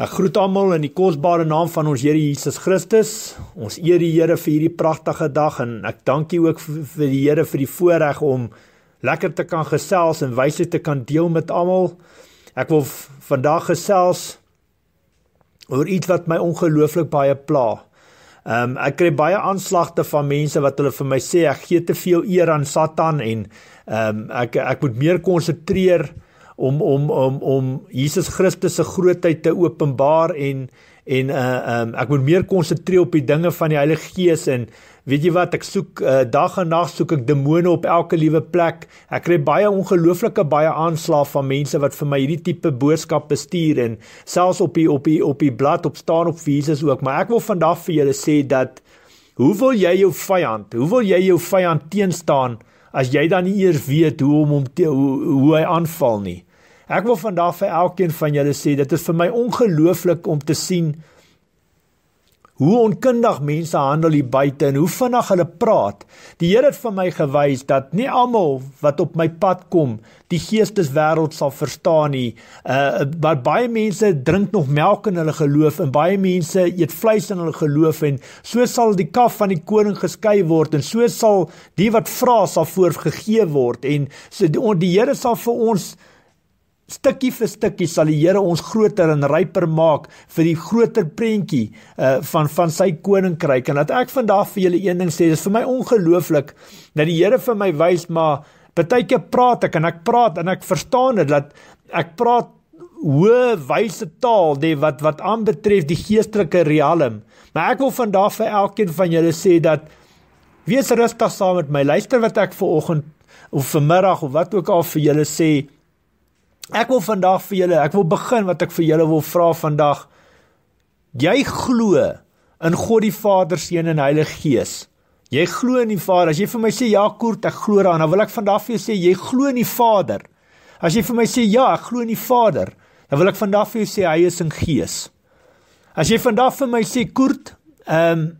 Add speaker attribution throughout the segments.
Speaker 1: Ek groet almal in die kosbare naam van ons Here Jesus Christus. Ons eer die Here vir hierdie pragtige dag en ek dankie ook vir die Here vir die voorreg om lekker te kan gesels en wysheid te kan deel met almal. Ek wil vandag gesels oor iets wat my ongelooflik baie pla. Um ek kry baie aanslagte van mense wat hulle vir my sê ek gee te veel eer aan Satan en um ek ek moet meer konsentreer om om om om Jesus Christus se grootheid te openbaar en en uh um ek moet meer konsentreer op die dinge van die Heilige Gees en weet jy wat ek soek uh, dag en nag soek ek demone op elke liewe plek. Ek kry baie ongelooflike baie aanslae van mense wat vir my hierdie tipe boodskap bestuur en selfs op die op die op die blad op staan op Jesus ook, maar ek wil vandag vir julle sê dat hoe wil jy jou vyand? Hoe wil jy jou vyand teenstaan? As jy dan nie eers weet hoe om hom te, hoe, hoe hy aanval nie. Ek wil vandag vir elkeen van julle sê dit is vir my ongelooflik om te sien hoe onkundig mense handel hier buite en hoe vinnig hulle praat. Die Here het vir my gewys dat nie almal wat op my pad kom die geesteswêreld sal verstaan nie. Uh maar baie mense drink nog melk in hulle geloof en baie mense eet vleis in hulle geloof en so sal die kaf van die koning geskei word en so sal die wat vra sal voorgegee word en so die, die Here sal vir ons stukkie vir stukkie sal die Here ons groter en ryper maak vir die groter prentjie uh, van van sy koninkryk en dat ek vandag vir julle een ding sê dis vir my ongelooflik dat die Here vir my wys maar partyke praat ek en ek praat en ek verstaan dit dat ek praat hoe wyse taal dit wat wat aanbetref die geestelike riem maar ek wil vandag vir elkeen van julle sê dat wees rustig saam met my luister wat ek vanoggend of vanmiddag of wat ook al vir julle sê Ek wil vandag vir julle, ek wil begin wat ek vir julle wil vra vandag. Jy glo in God die Vader, Seun en Heilige Gees. Jy glo in die Vader. As jy vir my sê ja, Kurt, ek glo daaraan, dan wil ek vandag vir jou sê jy glo in die Vader. As jy vir my sê ja, ek glo in die Vader, dan wil ek vandag vir jou sê hy is in Gees. As jy vandag vir my sê Kurt, ehm um,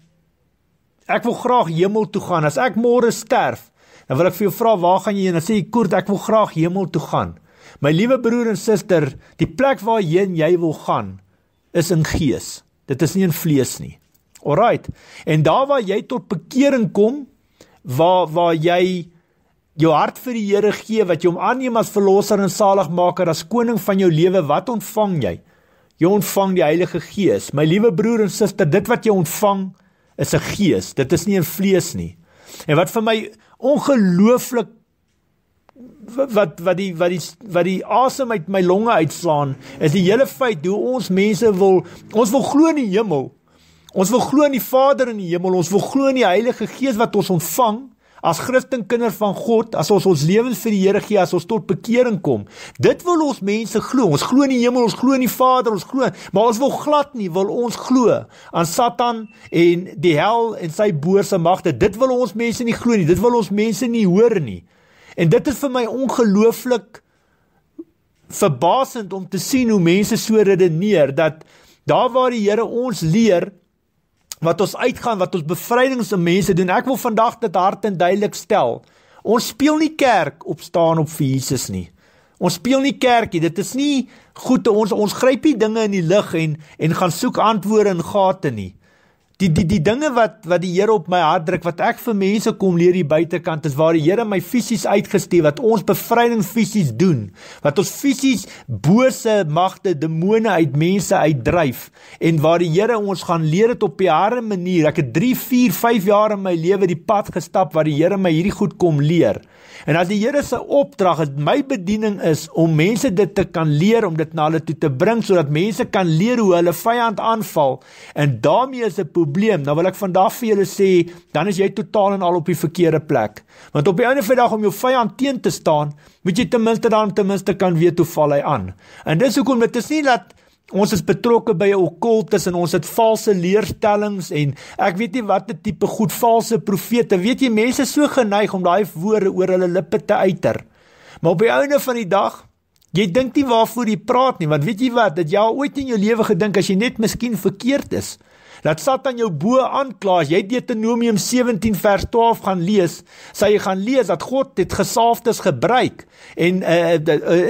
Speaker 1: ek wil graag hemel toe gaan. As ek môre sterf, dan wil ek vir jou vra waar gaan jy heen? Dan sê jy Kurt, ek wil graag hemel toe gaan. My liewe broer en suster, die plek waarheen jy wil gaan is in gees. Dit is nie in vlees nie. Alraight. En daar waar jy tot bekering kom, waar waar jy jou hart vir die Here gee wat jy hom aanneem as verlosser en saligmaker as koning van jou lewe, wat ontvang jy? Jy ontvang die Heilige Gees. My liewe broer en suster, dit wat jy ontvang is 'n gees. Dit is nie 'n vlees nie. En wat vir my ongelooflik wat wat die wat die wat die asem uit my longe uitslaan is die hele feit hoe ons mense wil ons wil glo in die hemel. Ons wil glo in die Vader in die hemel, ons wil glo in die Heilige Gees wat ons ontvang as Christen kinders van God, as ons ons lewens vir die Here gee, as ons tot bekering kom. Dit wil ons mense glo. Ons glo in die hemel, ons glo in die Vader, ons glo, maar ons wil glad nie wil ons glo aan Satan en die hel en sy boorse magte. Dit wil ons mense nie glo nie. Dit wil ons mense nie hoor nie. En dit is vir my ongelooflik verbasend om te sien hoe mense so redeneer dat daar waar die Here ons leer wat ons uitgaan, wat ons bevrydings aan mense doen. Ek wil vandag dit hard en duidelik stel. Ons speel nie kerk op staan op vir Jesus nie. Ons speel nie kerkie. Dit is nie goed te ons ons gryp nie dinge in die lug en en gaan soek antwoorde in gate nie die die die dinge wat wat die Here op my hart druk wat ek vir mense kom leer hier buitekant is waar die Here my fisies uitgestuur wat ons bevryding fisies doen wat ons fisies bose magte demone uit mense uitdryf en waar die Here ons gaan leer dit op 'n harde manier ek het 3 4 5 jaar in my lewe die pad gestap waar die Here my hierdie goed kom leer En as die Here se opdrag en my bediening is om mense dit te kan leer om dit na hulle toe te bring sodat mense kan leer hoe hulle vyand aanval en daarmee is 'n probleem. Nou wil ek vandag vir julle sê, dan is jy totaal en al op die verkeerde plek. Want op die einde van die dag om jou vyand teen te staan, moet jy ten minste dan ten minste kan weet hoe val hy aan. En dis hoekom dit is nie dat Ons is betrokke by 'n okkultus en ons het valse leerstellings en ek weet nie watter tipe goed valse profete. Weet jy mense is so geneig om daai woorde oor hulle lippe te uiter. Maar op die ouene van die dag, jy dink nie waarvoor jy praat nie, want weet jy wat, dat jy al ooit in jou lewe gedink as jy net miskien verkeerd is dat Satan jou bo aankla as jy Deuteronomium 17 vers 12 gaan lees, sê jy gaan lees dat God dit gesaafdes gebruik en uh,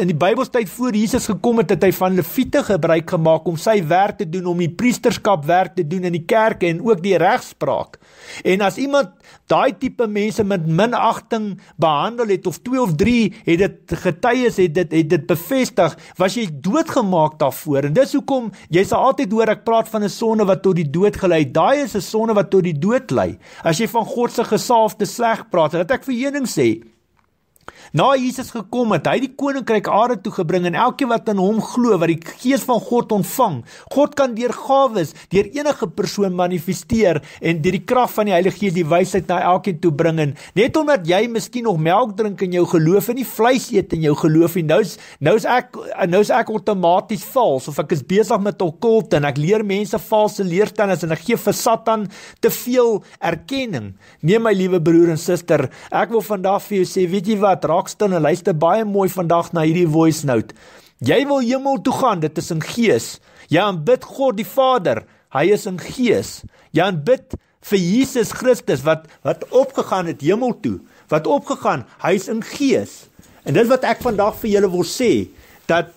Speaker 1: in die Bybelstyd voor Jesus gekom het, het hy van lewiete gebruik gemaak om sy werk te doen om die priesterskap werk te doen in die kerke en ook die regspraak. En as iemand daai tipe mense met minagting behandel het of 2 of 3 het dit getuies het dit het dit bevestig, was jy doodgemaak daarvoor. En dis hoekom jy sal altyd hoor ek praat van 'n sonde wat tot die dood dood gelei. Daai is 'n sonde wat tot die dood lei. As jy van God se gesaafde sleg praat, laat ek vir jening sê, na Jesus gekom het, hy die koninkryk aarde toe gebring en elkeen wat aan hom glo, wat die gees van God ontvang, God kan deur gawes deur enige persoon manifesteer en deur die krag van die Heilige Gees die wysheid na elkeen toe bring en net omdat jy miskien nog melk drink in jou geloof en nie vleis eet in jou geloof nie, nou's nou's ek nou's ek outomaties vals of ek is besig met okkult en ek leer mense valse leerstellings en ek gee vir Satan te veel erkenning. Neem my liewe broer en suster, ek wil vandag vir jou sê, weet jy wat? Raak Braxton en luister baie mooi vandag na hierdie voice note. Jy wil hemel toe gaan, dit is in gees. Jy aanbid God die Vader, hy is in gees. Jy aanbid vir Jesus Christus wat wat opgegaan het hemel toe, wat opgegaan, hy's in gees. En dit wat ek vandag vir julle wil sê, dat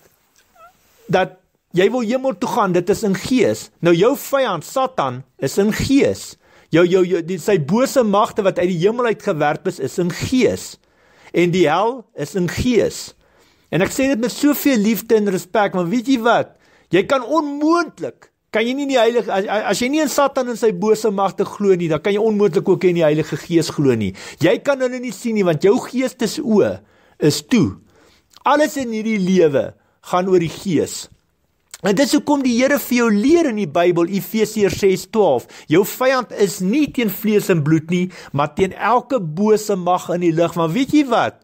Speaker 1: dat jy wil hemel toe gaan, dit is in gees. Nou jou vyand Satan is in gees. Jou jou, jou die, sy bose magte wat uit die hemel uit gewerp is, is in gees en die hel is in gees. En ek sê dit met soveel liefde en respek, maar weet jy wat? Jy kan onmoontlik, kan jy nie in die Heilige as, as jy nie in Satan en sy bose magte glo nie, dan kan jy onmoontlik ook in die Heilige Gees glo nie. Jy kan hulle nie sien nie want jou gees se oë is toe. Alles in hierdie lewe gaan oor die gees. En dit is hoekom die Here vir jou leer in die Bybel Efesiërs 6:12. Jou vyand is nie teen vlees en bloed nie, maar teen elke bose mag in die lig. Maar weet jy wat?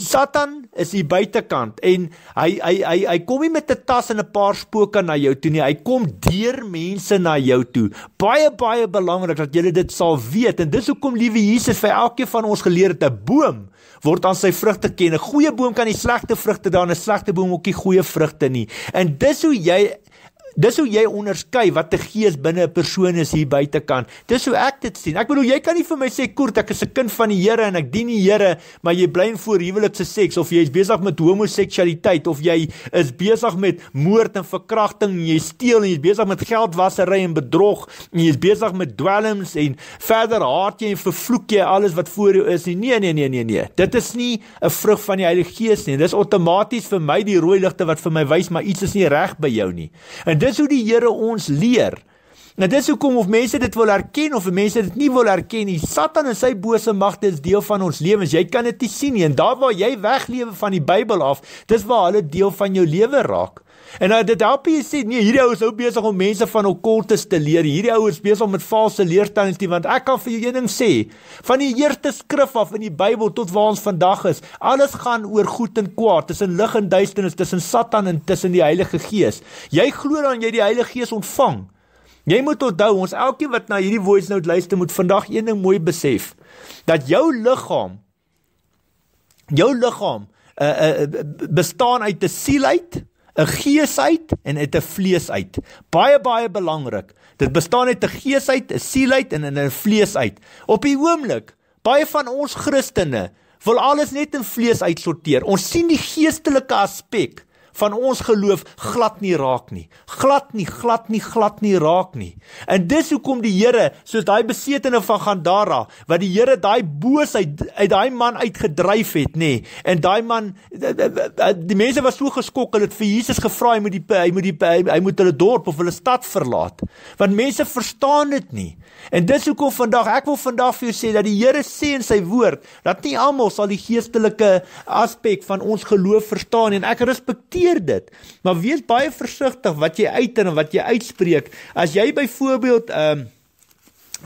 Speaker 1: Satan is die buitekant en hy hy hy hy kom nie met 'n tas en 'n paar spooke na jou toe nie. Hy kom deur mense na jou toe. Baie baie belangrik dat julle dit sal weet en dis hoekom liewe Jesus vir elkeen van ons geleer het 'n boom word aan sy vrugte ken. 'n Goeie boom kan nie slegte vrugte dra nie. 'n Slegte boom ook nie goeie vrugte nie. En dis hoe jy Dis hoe jy onderskei wat 'n gees binne 'n persoon is hier buite kan. Dis hoe ek dit sien. Ek bedoel jy kan nie vir my sê kort ek is 'n kind van die Here en ek dien die Here, maar jy bly in voorhuwelikse seks of jy is besig met homoseksualiteit of jy is besig met moord en verkrachting en jy steel en jy is besig met geldwasery en bedrog en jy is besig met dwelms en verder haat jy en vervloek jy alles wat voor jou is nie. Nee nee nee nee nee. Dit is nie 'n vrug van die Heilige Gees nie. Dis outomaties vir my die rooi ligte wat vir my wys maar iets is nie reg by jou nie. En dis hoe die Here ons leer. Nou dis hoekom of mense dit wil erken of mense dit nie wil erken nie. Satan en sy bose magte is deel van ons lewens. Jy kan dit nie sien nie. En daar waar jy weglewe van die Bybel af, dis waar hulle deel van jou lewe raak. En uh, dit help jy sê nee, hierdie ou is ou besig om mense van hul kortes te leer. Hierdie ou is besig om met valse leerstellings te want ek kan vir jou een ding sê. Van die eerste skrif af in die Bybel tot waar ons vandag is, alles gaan oor goed en kwaad, tussen lig en duisternis, tussen Satan en tussen die Heilige Gees. Jy glo dan jy die Heilige Gees ontvang. Jy moet onthou ons elkeen wat na hierdie voice note luister moet vandag een ding mooi besef dat jou liggaam jou liggaam uh, eh, uh, eh, bestaan uit 'n siel uit 'n gees uit en uit 'n vlees uit. Baie baie belangrik. Dit bestaan uit 'n gees uit, 'n siel uit en 'n vlees uit. Op die oomblik, baie van ons Christene wil alles net in vlees uitsorteer. Ons sien die geestelike aspek van ons geloof glad nie raak nie. Glad nie, glad nie, glad nie raak nie. En dis hoekom die Here, soos daai besetene van Gandara, wat die Here daai boosheid uit daai man uitgedryf het, nê. En daai man die mense was so geskok, hulle het vir Jesus gevra hy moet die hy moet die hy moet hulle dorp of hulle stad verlaat. Want mense verstaan dit nie. En dis hoekom vandag ek wil vandag vir jou sê dat die Here sê in sy woord dat nie almal sal die geestelike aspek van ons geloof verstaan en ek respekteer dit. Maar wees baie versigtig wat jy uit en wat jy uitspreek. As jy byvoorbeeld ehm um,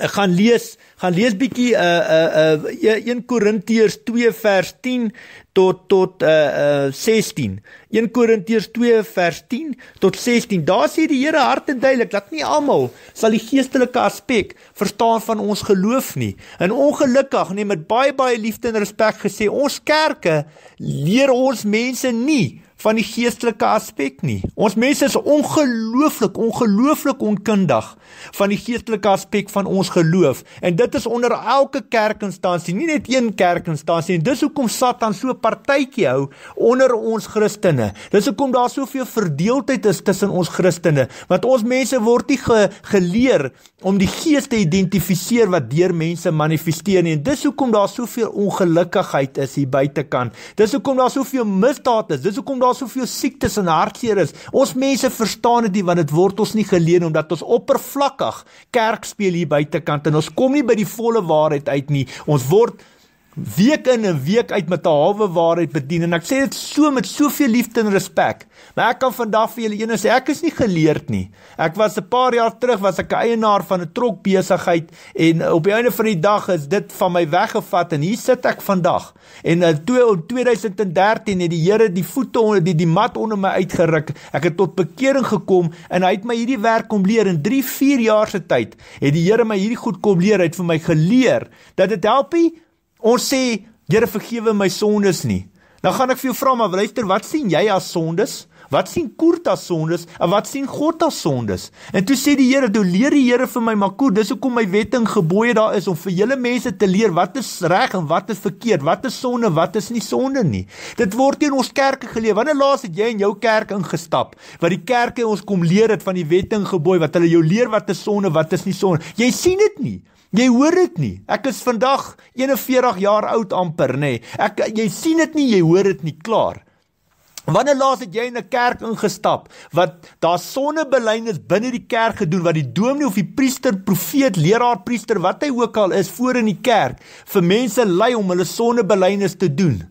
Speaker 1: Ek gaan lees, gaan lees bietjie uh uh uh 1 Korintiërs 2 vers 10 tot tot uh uh 16. 1 Korintiërs 2 vers 10 tot 16. Daar sê die Here hart en duidelik dat nie almal sal die geestelike aspek verstaan van ons geloof nie. En ongelukkig, nee met baie baie liefde en respek gesê, ons kerke leer ons mense nie van die geestelike aspek nie. Ons mense is ongelooflik, ongelooflik onkundig van die geestelike aspek van ons geloof en dit is onder elke kerkinstansie, nie net een kerkinstansie nie. Dis hoekom Satan so partytjie hou onder ons Christene. Dis hoekom daar soveel verdeeldheid is tussen ons Christene, want ons mense word nie ge, geleer om die gees te identifiseer wat deur mense manifesteer nie. En dis hoekom daar soveel ongelukkigheid is hier buitekant. Dis hoekom daar soveel misdaad is. Dis hoekom daar daar soveel siektes en hartseer is. Ons mense verstaan dit nie want dit word ons nie geleer omdat ons oppervlakkig kerk speel hier buitekant en ons kom nie by die volle waarheid uit nie. Ons word week in 'n week uit met 'n halwe waarheid bedien en ek sê dit so met soveel liefde en respek. Maar ek kan vandag vir julle eenoor sê ek is nie geleerd nie. Ek was 'n paar jaar terug was ek eienaar van 'n trok besigheid en op die einde van die dag is dit van my weggevat en hier sit ek vandag. En eh, in 2013 het die Here die voete onder die, die mat onder my uitgeruk. Ek het tot bekering gekom en hy het my hierdie werk kom leer in 3, 4 jaar se tyd. Het die Here my hierdie goed kom leer, hy het vir my geleer dat dit help nie ons sê Here vergewe my sondes nie. Dan gaan ek vir jou vra maar luister, wat sien jy as sondes? Wat sien Kurt as sondes? En wat sien God as sondes? En toe sê die Here, "Toe leer die Here vir my makoe, dis hoekom my wette en gebooie daar is om vir julle mense te leer wat is reg en wat is verkeerd, wat is sonde, wat is nie sonde nie." Dit word in ons kerke geleef. Wanneer laas het jy in jou kerk ingestap wat die kerke ons kom leer het van die wette en gebooie wat hulle jou leer wat is sonde, wat is nie sonde? Jy sien dit nie. Jy hoor dit nie. Ek is vandag 41 jaar oud amper, nê. Nee. Ek jy sien dit nie, jy hoor dit nie klaar. Wanneer laas het jy in 'n kerk ingestap wat daar sonnebelynings binne die kerk gedoen wat die dominee of die priester, profeet, leraar, priester, wat hy ook al is, voor in die kerk vir mense lei om hulle sonnebelynings te doen?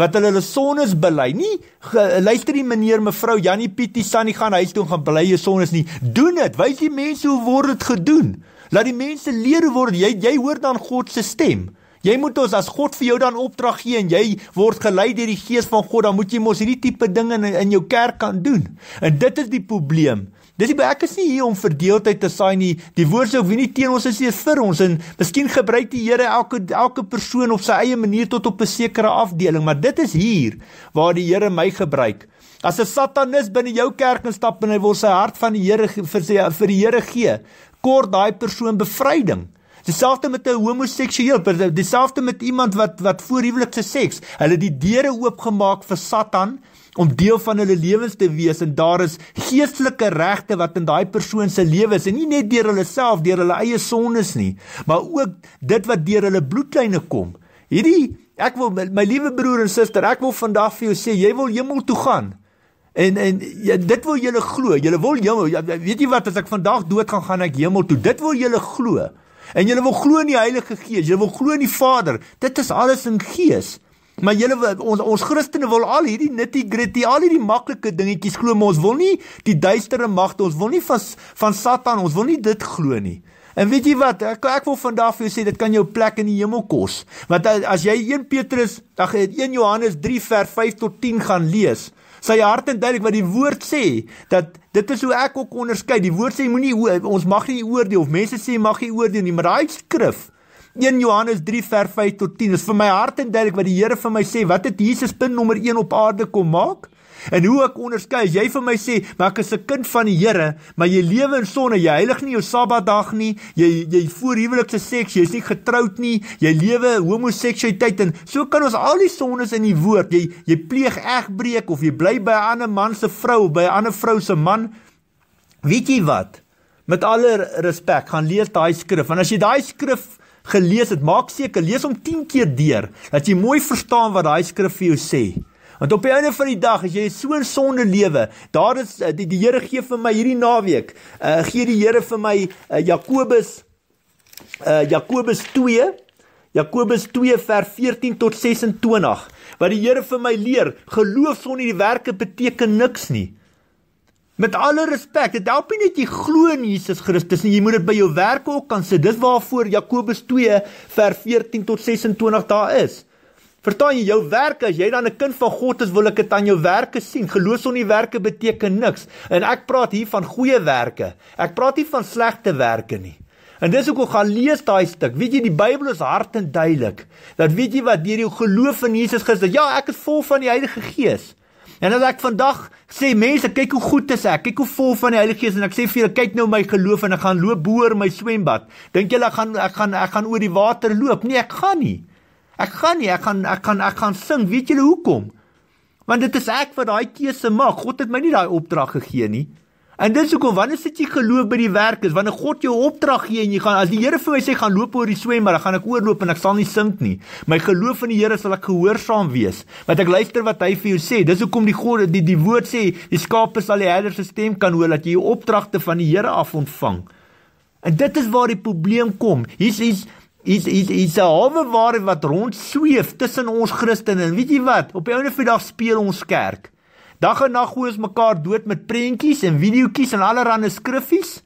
Speaker 1: wat hulle hulle sones bely nie ge, luister die meneer mevrou Jannie Pietie Sannie gaan huis toe gaan bely jou sones nie doen dit wys die mense hoe word dit gedoen laat die mense leer word jy jy hoor dan God se stem jy moet ons as God vir jou dan opdrag gee en jy word gelei deur die gees van God dan moet jy mos hierdie tipe dinge in, in jou kerk kan doen en dit is die probleem Dis die ek is nie hier om verdeeldheid te saai nie. Die woord sê ook wie nie teen ons is nie vir ons en miskien gebruik die Here elke elke persoon op sy eie manier tot op 'n sekere afdeling, maar dit is hier waar die Here my gebruik. As 'n satanis binne jou kerk instap en hy wil sy hart van die Here vir sy, vir die Here gee, kort daai persoon bevryding. Dieselfde met 'n homoseksueel, dieselfde met iemand wat wat voorhuwelikse seks, hulle die deure oopgemaak vir Satan om deel van hulle lewens te wees en daar is geestelike regte wat in daai persoon se lewe is en nie net deur hulle self deur hulle eie sondes nie maar ook dit wat deur hulle bloedlyne kom hierdie ek wil my liewe broer en suster ek wil vandag vir jou sê jy wil hemel toe gaan en en ja, dit wil julle glo julle wil hemel ja, weet jy wat as ek vandag dood gaan gaan ek hemel toe dit wil julle glo en julle wil glo in die Heilige Gees julle wil glo in die Vader dit is alles in gees Maar julle ons ons Christene wil al hierdie nitty gritty, al hierdie maklike dingetjies glo, maar ons wil nie die duistere magte, ons wil nie van van Satan, ons wil nie dit glo nie. En weet jy wat, ek ek wil vandag vir jou sê dit kan jou plek in die hemel kos. Want as jy 1 Petrus, ag 1 Johannes 3 vers 5 tot 10 gaan lees, sy hart en duidelik wat die woord sê dat dit is hoe ek ook onderskei. Die woord sê moenie ons mag nie oordeel of mense sê mag nie oordeel nie, maar daai skrif 1 Johannes 3 vers 5 tot 10 is vir my hart en duidelik wat die Here vir my sê wat het Jesus punt nommer 1 op aarde kom maak en hoe ek onderskei as jy vir my sê maar ek is 'n kind van die Here maar jy lewe in sonde jy heilig nie jou sabbatdag nie jy jy voorhuwelikse seks jy's nie getroud nie jy lewe homoseksualiteit en so kan ons al die sondes in die woord jy jy pleeg egbreek of jy bly by 'n ander man se vrou by 'n ander vrou se man weet jy wat Met alle respek, gaan leer daai skrif. En as jy daai skrif gelees het, maak seker lees hom 10 keer deur dat jy mooi verstaan wat daai skrif vir jou sê. Want op die einde van die dag as jy so 'n sonde lewe, daar is eh, die, die Here gee vir my hierdie naweek, uh, gee die Here vir my uh, Jakobus uh, Jakobus 2 Jakobus 2 vers 14 tot 26 wat die Here vir my leer, geloof sonder die werke beteken niks nie. Met alle respek, dit help nie dat jy glo in Jesus Christus nie. Jy moet dit by jou werk ook kan sit. Dis waarvoor Jakobus 2 vers 14 tot 26 daar is. Vertaan jy jou werke as jy dan 'n kind van God is, wil ek dit aan jou werke sien. Geloof sonder werke beteken niks. En ek praat hier van goeie werke. Ek praat nie van slegte werke nie. En dis hoekom gaan lees daai stuk. Weet jy die Bybel is hard en duidelik. Dat weet jy wat deur jou geloof in Jesus Christus, ja, ek is vol van die Heilige Gees. En as ek vandag sê mense, kyk hoe goed is ek. Kyk hoe vol van die Heilige Gees en ek sê vir julle, kyk nou my geloof en ek gaan loop bo oor my swembad. Dink julle ek gaan ek gaan ek gaan oor die water loop? Nee, ek gaan nie. Ek gaan nie. Ek gaan ek gaan ek gaan sing. Weet julle hoekom? Want dit is ek wat daai keuse maak. God het my nie daai opdrag gegee nie. En dis hoekom wanneer sit jy geloof by die werk is wanneer God jou opdrag gee en jy gaan as die Here vir my sê gaan loop oor die swem maar dan gaan ek oorloop en ek sal nie sink nie. My geloof in die Here sal ek gehoorsaam wees. Want ek luister wat hy vir jou sê. Dis hoekom die God die die woord sê die skape sal die herder se stem kan hoor dat jy jou opdragte van die Here af ontvang. En dit is waar die probleem kom. Hier's hier's Dit is is 'n hawe waar wat rond sweef tussen ons Christene. Weet jy wat? Op die ouene van die dag speel ons kerk. Dag en nag gooi ons mekaar dood met prentjies en videoetjies en allerlei skriffies.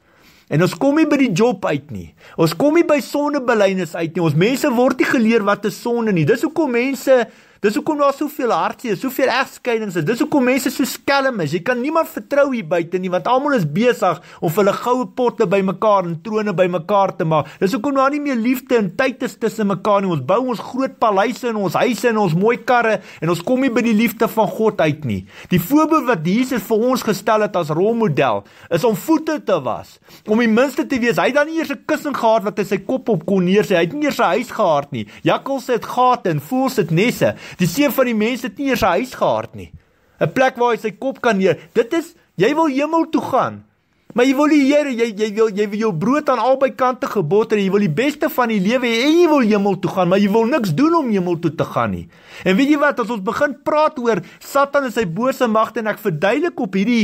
Speaker 1: En ons kom nie by die job uit nie. Ons kom nie by sonnebelynis uit nie. Ons mense word nie geleer wat 'n sonne is nie. Dis hoekom mense Dis hoekom daar soveel hartseer is, soveel egskeidings is. Dis hoekom mense so skelm is. Jy kan niemand vertrou hier buite nie want almal is besig om hulle goue potte bymekaar en trone bymekaar te maak. Dis hoekom daar nie meer liefde en tyd is tussen mekaar nie. Ons bou ons groot paleise en ons huise en ons mooi karre en ons kom nie by die liefde van God uit nie. Die voorbeeld wat Jesus vir ons gestel het as rolmodel is om voete te was, om die minste te wees. Hy het dan nie eers 'n kussing gehad wat hy sy kop op kon neersit. Hy het nie eers 'n huis gehad nie. Jakkals het gate en voels dit nesse. Die seun van die mens het nie eers 'n huis gehad nie. 'n Plek waar hy sy kop kan neer. Dit is jy wil hemel toe gaan. Maar jy wil die Here, jy jy wil jy wil jou brood aan albei kante gebotter en jy wil die beste van die lewe hê en jy wil hemel toe gaan, maar jy wil niks doen om hemel toe te gaan nie. En weet jy wat, as ons begin praat oor Satan en sy bose magte en ek verduidelik op hierdie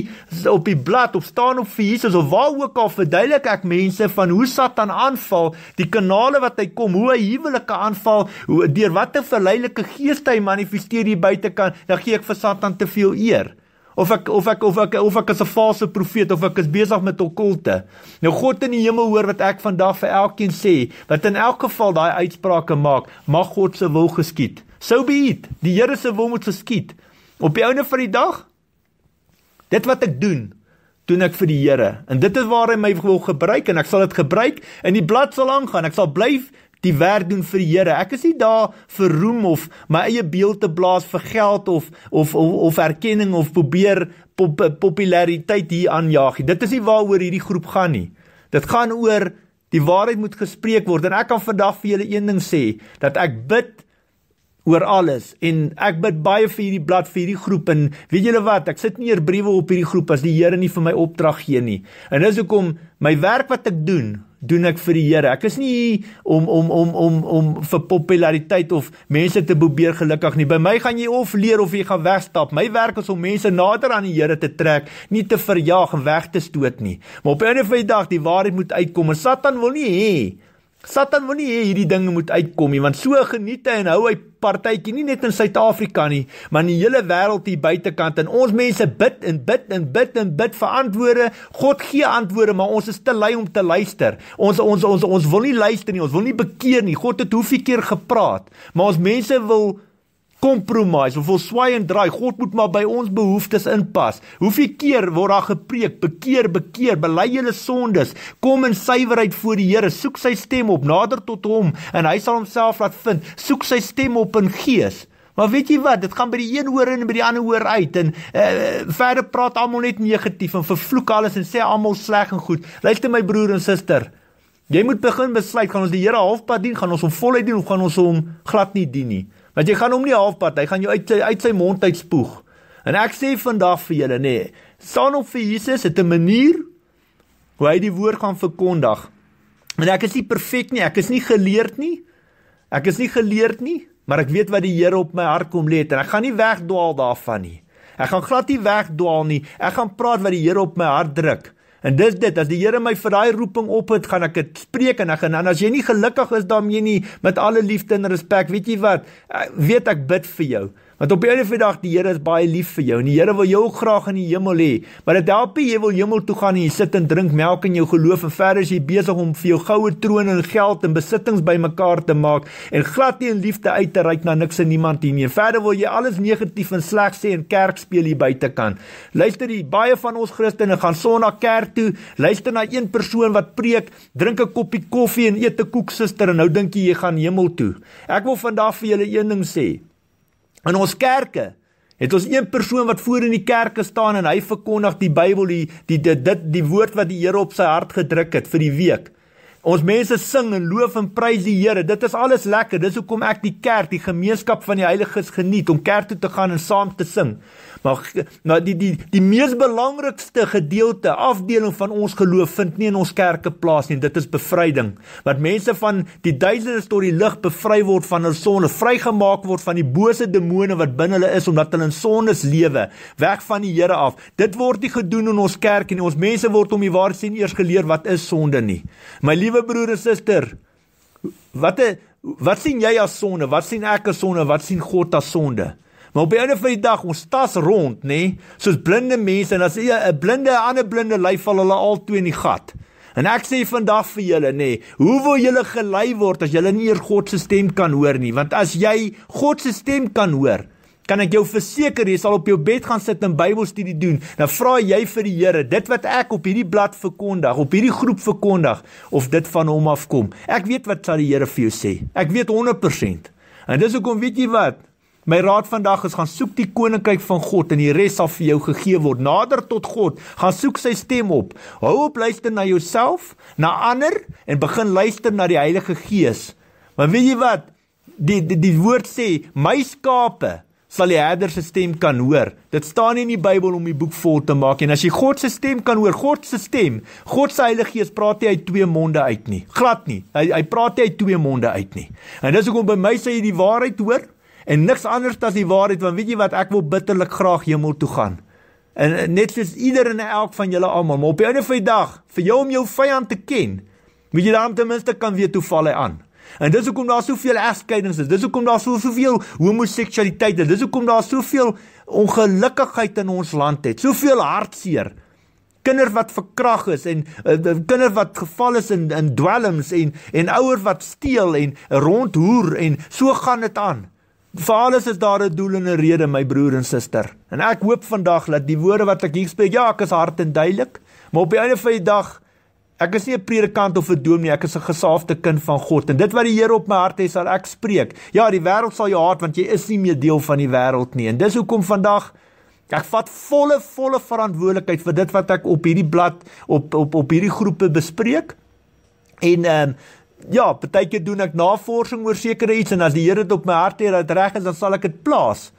Speaker 1: op die blad of staan op vir Jesus of waar ook al verduidelik ek mense van hoe Satan aanval, die kanale wat hy kom, hoe hy huwelike aanval, hoe deur watter verleidelike geeste hy manifesteer hier buitekant, dan gee ek vir Satan te veel eer of ek of ek of ek of ek is 'n valse profeet of ek is besig met okkulte. Nou God in die hemel hoor wat ek vandag vir elkeen sê, wat in elk geval daai uitsprake maak, mag God se wil geskied. Sou be it. Die Here se wil moet geskied. Op die ouene van die dag dit wat ek doen doen ek vir die Here en dit is waar hy my wil gebruik en ek sal dit gebruik en die blad sal aangaan ek sal bly die werk doen vir die Here. Ek is nie daar vir roem of my eie beeld te blaas vir geld of of of, of erkenning of probeer pop, populariteit hier aanjaag nie. Dit is nie waaroor hierdie groep gaan nie. Dit gaan oor die waarheid moet gespreek word en ek kan vandag vir julle een ding sê dat ek bid oor alles en ek bid baie vir hierdie blad vir hierdie groep en weet julle wat ek sit nie eer briewe op hierdie groep as die Here nie vir my opdrag gee nie en dis hoekom my werk wat ek doen doen ek vir die Here. Ek is nie om om om om om vir populariteit of mense te probeer gelukkig nie. By my gaan jy of leer of jy gaan wegstap. My werk is om mense nader aan die Here te trek, nie te verjaag en weg te stoot nie. Maar op 'n of ander dag die waarheid moet uitkom en Satan wil nie hê Satan moenie hê hierdie ding moet uitkom nie want so geniet hy en hou hy partytjie nie net in Suid-Afrika nie maar in die hele wêreld hier buitekant en ons mense bid en bid en bid en bid vir antwoorde God gee antwoorde maar ons is te lui om te luister ons ons ons ons wil nie luister nie ons wil nie bekeer nie God het hoeveel keer gepraat maar ons mense wil compromise. Ons wil swaai en draai. God moet maar by ons behoeftes inpas. Hoeveel keer word daar gepreek, bekeer, bekeer, bely julle sondes, kom in suiwerheid voor die Here, soek sy stem op, nader tot hom en hy sal homself laat vind. Soek sy stem op in gees. Maar weet jy wat, dit gaan by die een hoor en by die ander hoor uit en uh, verder praat almal net negatief en vervloek alles en sê almal sleg en goed. Luister my broer en suster, jy moet begin besluit gaan ons die Here halfpad dien, gaan ons hom voluit dien of gaan ons hom glad nie dien nie. Want jy gaan hom nie halfpad, hy gaan jou uit uit sy mond uit spoeg. En ek sê vandag vir julle nê, nee, staan op vir Jesus het 'n manier hoe hy die woord gaan verkondig. Maar ek is nie perfek nie, ek is nie geleerd nie. Ek is nie geleerd nie, maar ek weet wat die Here op my hart kom lê het en ek gaan nie wegdwaal daarvan nie. Ek gaan glad nie wegdwaal nie. Ek gaan praat wat die Here op my hart druk. En dis dit, as die Here my vir daai roeping op het, gaan ek dit spreek en ek gaan en as jy nie gelukkig is daarmee nie, met alle liefde en respek, weet jy wat? Ek eh, weet ek bid vir jou. Want op enige vandag die Here is baie lief vir jou en die Here wil jou ook graag in die hemel hê. Maar dit help nie jy wil hemel toe gaan en jy sit en drink melk in jou geloof en verder as jy besig om vir jou goue troon en geld en besittings bymekaar te maak en glad nie in liefde uit te reik na niks en niemand nie. En verder wil jy alles negatief en sleg sê en kerk speel hier buitekant. Luister hier, baie van ons Christene gaan Sondag kerk toe, luister na een persoon wat preek, drink 'n koppie koffie en eet 'n koek suster en nou dink jy jy gaan hemel toe. Ek wil vandag vir julle een ding sê. In ons kerke het ons een persoon wat voor in die kerke staan en hy verkondig die Bybel, die die dit die, die, die woord wat die Here op sy hart gedruk het vir die week. Ons mense sing en loof en prys die Here. Dit is alles lekker. Dis hoekom ek die kerk, die gemeenskap van die heiliges geniet om kerk toe te gaan en saam te sing maar maar nou, die die die mees belangrikste gedeelte afdeling van ons geloof vind nie in ons kerke plaas nie dit is bevryding wat mense van die duisende tot die lig bevry word van hulle sonde vrygemaak word van die bose demone wat binne hulle is omdat hulle in sondes lewe weg van die Here af dit word nie gedoen in ons kerk nie ons mense word om die waarheid sien eers geleer wat is sonde nie my liewe broer en suster wat 'n Wat sien jy as sonde? Wat sien ek as sonde? Wat sien God as sonde? Maar op die einde van die dag, ons tas rond, nê, nee, soos blinde mense en as 'n blinde 'n ander blinde lei val hulle al twee in die gat. En ek sê vandag vir julle nê, nee, hoe wil julle gelei word as julle nie eer God se stem kan hoor nie? Want as jy God se stem kan hoor, kan ek jou verseker jy sal op jou bed gaan sit en Bybelstudie doen. Dan vra jy vir die Here, dit wat ek op hierdie blad verkondig, op hierdie groep verkondig, of dit van hom afkom. Ek weet wat sal die Here vir jou sê. Ek weet 100%. En dis hoekom weet jy wat? My raad vandag is gaan soek die koninkryk van God en die res sal vir jou gegee word. Nader tot God, gaan soek sy stem op. Hou op luister na jouself, na ander en begin luister na die Heilige Gees. Maar weet jy wat? Die die, die woord sê, "My skape sal die herder se stem kan hoor." Dit staan nie in die Bybel om die boek vol te maak nie. As jy God se stem kan hoor, God se stem, God se Heilige Gees praat nie uit twee monde uit nie. Glad nie. Hy hy praat nie uit twee monde uit nie. En dis hoekom by my sê jy die waarheid hoor en niks anders as die waarheid want weet jy wat ek wil bitterlik graag hemel toe gaan en net soos ieder en elk van julle almal maar op die einde van die dag vir jou om jou vyand te ken moet jy dan ten minste kan weet hoe val hy aan en dis hoekom daar soveel egskeidings is dis hoekom daar soveel homoseksualiteit is dis hoekom daar soveel ongelukkigheid in ons land het soveel hartseer kinders wat verkrag is en uh, kinders wat geval is in in dwelms en en ouers wat steel en rondhoer en so gaan dit aan Vir alles is daar 'n doel en 'n rede, my broer en suster. En ek hoop vandag dat die woorde wat ek hier spreek, ja, ek is hard en duidelik, maar op die einde van die dag ek is nie 'n predikant of 'n dominee, ek is 'n gesaafde kind van God en dit wat die Here op my hart het, sal ek spreek. Ja, die wêreld sal jou haat want jy is nie meer deel van die wêreld nie. En dis hoekom vandag Ek vat volle volle verantwoordelikheid vir dit wat ek op hierdie blad op op op hierdie groepe bespreek. En ehm um, ja, partykeer doen ek navorsing oor sekere iets en as die Here dit op my hart het dat reg is, dan sal ek dit plaas.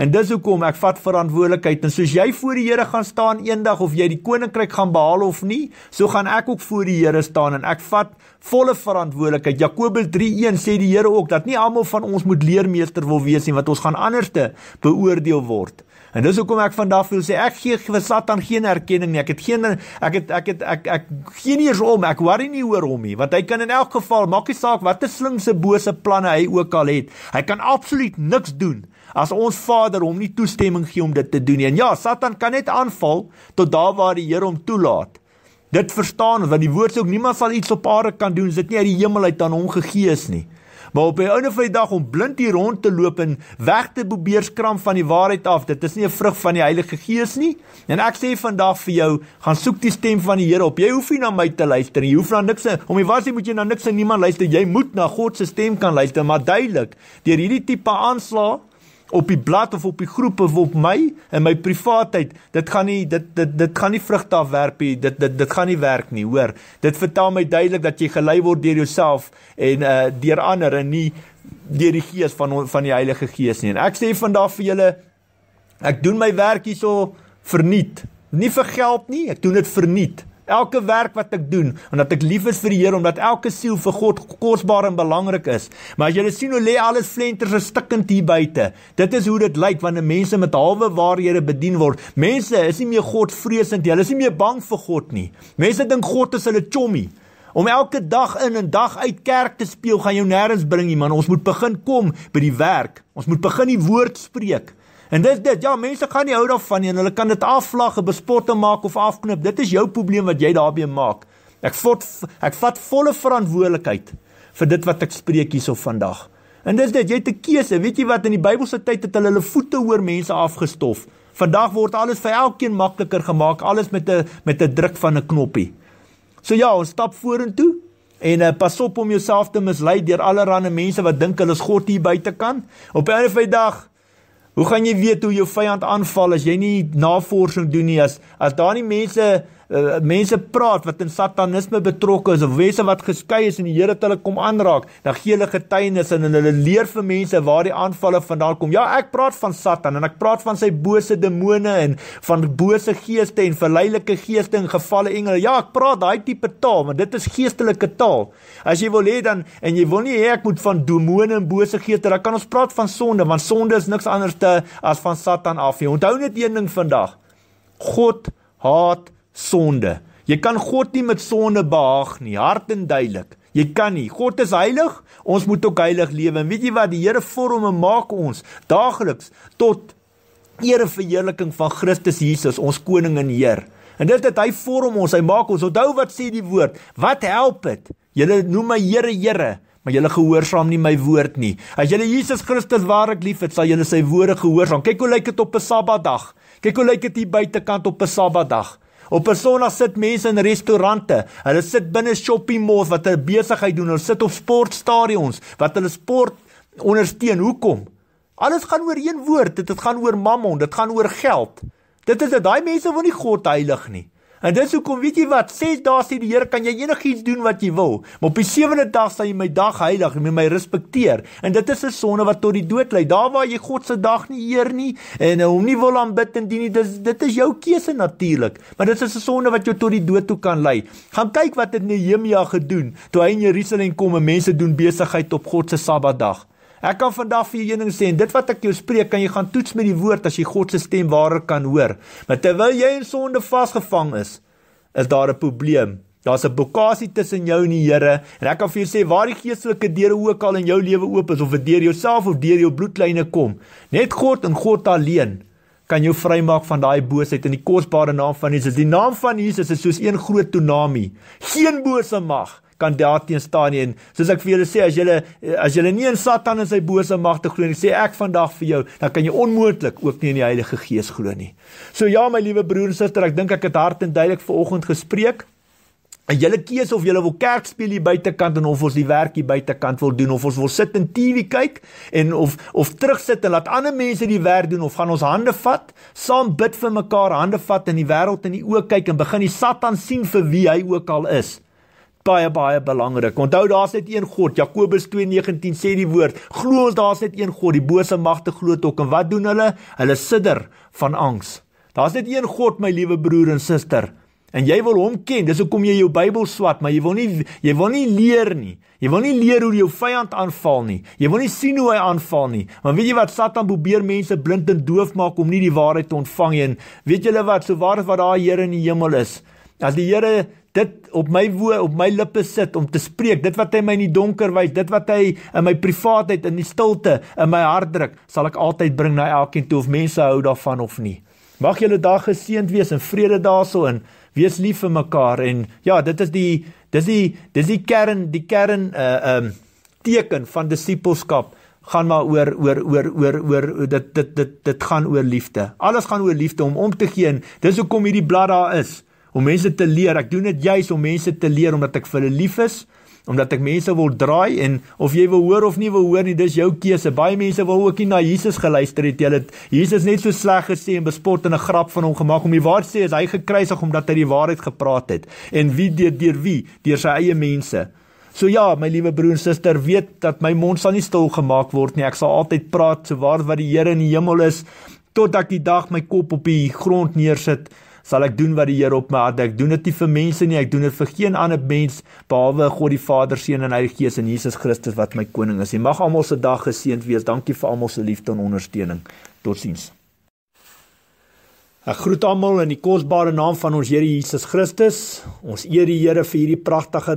Speaker 1: En dis hoekom ek vat verantwoordelikheid en soos jy voor die Here gaan staan eendag of jy die koninkryk gaan behaal of nie, so gaan ek ook voor die Here staan en ek vat volle verantwoordelikheid. Jakobus 3:1 sê die Here ook dat nie almal van ons moet leermeester wil wees nie, want ons gaan anderste beoordeel word. En dis hoekom ek vandag wil sê ek gee vir Satan geen erkenning nie. Ek het geen ek het ek het ek ek, ek gee nie eers om. Ek worry nie oor hom nie, want hy kan in elk geval maak nie saak watter slinkse bose planne hy ook al het. Hy kan absoluut niks doen as ons Vader hom nie toestemming gee om dit te doen nie. En ja, Satan kan net aanval tot daar waar die Here hom toelaat. Dit verstaan want die woord sê ook niemand sal iets op aarde kan doen as dit nie uit die hemel uit aan hom gegee is nie. Maar op 'n ander van die dag om blind hier rond te loop en weg te probeer skram van die waarheid af, dit is nie 'n vrug van die Heilige Gees nie. En ek sê vandag vir jou, gaan soek die stem van die Here op. Jy hoef nie na my te luister nie. Jy hoef na niks om die wasie moet jy na niks en niemand luister. Jy moet na God se stem kan luister, maar duidelik deur hierdie tipe aanslag op die blad of op die groep of op my en my privaatheid. Dit gaan nie dit dit dit gaan nie vrugte afwerp nie. Dit dit dit gaan nie werk nie, hoor. Dit vertel my duidelik dat jy gelei word deur jouself en uh deur ander en nie deur die gees van van die Heilige Gees nie. En ek sê vandag vir julle ek doen my werk hierso verniet. Nie vir geld nie, ek doen dit verniet elke werk wat ek doen en dat ek lief is vir die Here omdat elke siel vir God kosbaar en belangrik is. Maar as jy sien hoe lê alles flenters en stikkend hier buite. Dit is hoe dit lyk wanneer mense met halwe waarhede bedien word. Mense is nie meer God vreesend nie. Hulle is nie meer bang vir God nie. Mense dink God is hulle chommie. Om elke dag in en dag uit kerk te speel gaan jou nêrens bring nie man. Ons moet begin kom by die werk. Ons moet begin die woord spreek. En dis dit. Ja, mense gaan nie hou daarvan nie en hulle kan dit afvlag, bespotte maak of afknip. Dit is jou probleem wat jy daarmee maak. Ek vat ek vat volle verantwoordelikheid vir dit wat ek spreek hierso vandag. En dis dit, jy het 'n keuse. Weet jy wat in die Bybelse tyd het hulle hulle voete hoor mense afgestof. Vandag word alles vir elkeen makliker gemaak, alles met 'n met 'n druk van 'n knoppie. So ja, ons stap vorentoe en uh, pas op om jouself te mislei deur allerlei mense wat dink hulle is God hier buite kan. Op 'n of ander dag Hoe gaan jy weet hoe jou vyand aanval as jy nie navorsing doen nie as as daar nie mense Eh, mense praat wat in satanisme betrokke is of wese wat geskei is en die Here het hulle kom aanraak, dan gee hulle getuienis en hulle leer vir mense waar die aanvalle vandaan kom. Ja, ek praat van Satan en ek praat van sy bose demone en van bose geeste en verleidelike geeste en gevalle engele. Ja, ek praat daai tipe taal, maar dit is geestelike taal. As jy wil hê dan en jy wil nie hê ek moet van demone en bose geeste, dan kan ons praat van sonde, want sonde is niks anders te as van Satan af nie. Onthou net een ding vandag. God haat sonde. Jy kan God nie met sonde behaag nie, hard en duidelik. Jy kan nie. God is heilig. Ons moet ook heilig lewe. En weet jy wat? Die Here vorm en maak ons daagliks tot ere verheerliking van Christus Jesus, ons koning en heer. En dit dat hy vorm ons, hy maak ons. Onthou wat sê die woord? Wat help dit? Julle noem my Here, Here, maar julle gehoorsaam nie my woord nie. As julle Jesus Christus waarlik liefhet, sal julle sy woorde gehoorsaam. Kyk hoe lyk dit op 'n Sabbatdag. Kyk hoe lyk dit hier buitekant op 'n Sabbatdag. Op 'n Sondag sit mense in restaurante. Hulle sit binne shopping malls wat 'n besigheid doen. Hulle sit op sportstadions wat hulle sport ondersteun. Hoekom? Alles gaan oor een woord. Dit gaan oor mammon, dit gaan oor geld. Dit is dat daai mense wil nie God heilig nie. En dis hoekom weet jy wat, ses dae sê die Here kan jy enigiets doen wat jy wil, maar op die sewende dag sal jy my dag heilig, jy my respekteer. En dit is 'n sonde wat tot die dood lei. Daar waar jy God se dag nie eer nie en hom nie wil aanbid en dien nie, dis dit is jou keuse natuurlik, maar dit is 'n sonde wat jou tot die dood toe kan lei. Gaan kyk wat het Nehemia gedoen toe hy in Jerusalem kom en mense doen besigheid op God se Sabbatdag. Ek kan vandag vir jou een ding sê en dit wat ek jou spreek kan jy gaan toets met die woord as jy God se stem ware kan hoor. Maar terwyl jy in sonde vasgevang is, is daar 'n probleem. Daar's 'n blokkade tussen jou en die Here en ek kan vir jou sê waar die geestelike deure ook al in jou lewe oop is of dit deur jouself of deur jou bloedlyne kom, net God en God alleen kan jou vrymaak van daai boosheid in die kosbare naam van Jesus. Die naam van Jesus is soos een groot tsunami. Geen bose mag kan daar teen staan nie. En soos ek vir julle sê, as julle eh, as julle nie in Satan en sy bose magte glo nie, sê ek vandag vir jou, dan kan jy onmoontlik ook nie in die Heilige Gees glo nie. So ja, my liewe broer en suster, ek dink ek het hard en duidelik vanoggend gespreek. En julle kies of julle wil kerk speel hier buitekant en of ons die werk hier buitekant wil doen of ons wil sit en TV kyk en of of terugsit en laat ander mense die werk doen of gaan ons hande vat, saam bid vir mekaar, hande vat en die wêreld in die oë kyk en begin die Satan sien vir wie hy ook al is baie baie belangrik. Onthou daar's net een God. Jakobus 2:19 sê die woord, glo ons daar's net een God. Die bose magte glo tot en wat doen hulle? Hulle sidder van angs. Daar's net een God, my liewe broer en suster. En jy wil hom ken. Dis hoekom jy jou Bybel swat, maar jy wil nie jy wil nie leer nie. Jy wil nie leer hoe jou vyand aanval nie. Jy wil nie sien hoe hy aanval nie. Maar weet jy wat Satan probeer mense blind en doof maak om nie die waarheid te ontvang nie. Weet julle wat? So waar is wat daai Here in die hemel is. As die Here dit op my woord op my lippe sit om te spreek dit wat hy my in die donker wys dit wat hy in my privaatheid in die stilte in my hart druk sal ek altyd bring na elkeen toe of mense hou daarvan of nie mag julle dag geseënd wees en vrede daarso in wees lief vir mekaar en ja dit is die dis die dis die kern die kern uh um teken van disippelskap gaan maar oor oor oor oor oor dit dit dit dit gaan oor liefde alles gaan oor liefde om om te gee en dis hoekom hierdie blad daar is om mense te leer. Ek doen dit juis om mense te leer omdat ek vir hulle lief is, omdat ek mense wil draai en of jy wil hoor of nie wil hoor nie, dis jou keuse. Baie mense wil ook nie na Jesus geluister het. Hulle het Jesus net so sleg gesê en bespot en 'n grap van hom gemaak om die waarheid sê as hy gekruisig omdat hy die waarheid gepraat het. En wie deur deur wie? Deur sy eie mense. So ja, my liewe broer en suster, weet dat my mond sal nie stil gemaak word nie. Ek sal altyd praat so waar wat die Here in die hemel is totdat die dag my kop op die grond neersit sal ek doen wat die Here op my hart het. Ek doen dit nie vir mense nie, ek doen dit vir geen ander mens behalwe God die Vader, Seun en Heilige Gees en Jesus Christus wat my koning is. Jy mag almal se dag geseënd wees. Dankie vir almal se liefde en ondersteuning. Totsiens. Ek groet almal in die kosbare naam van ons Here Jesus Christus. Ons eer die Here vir hierdie pragtige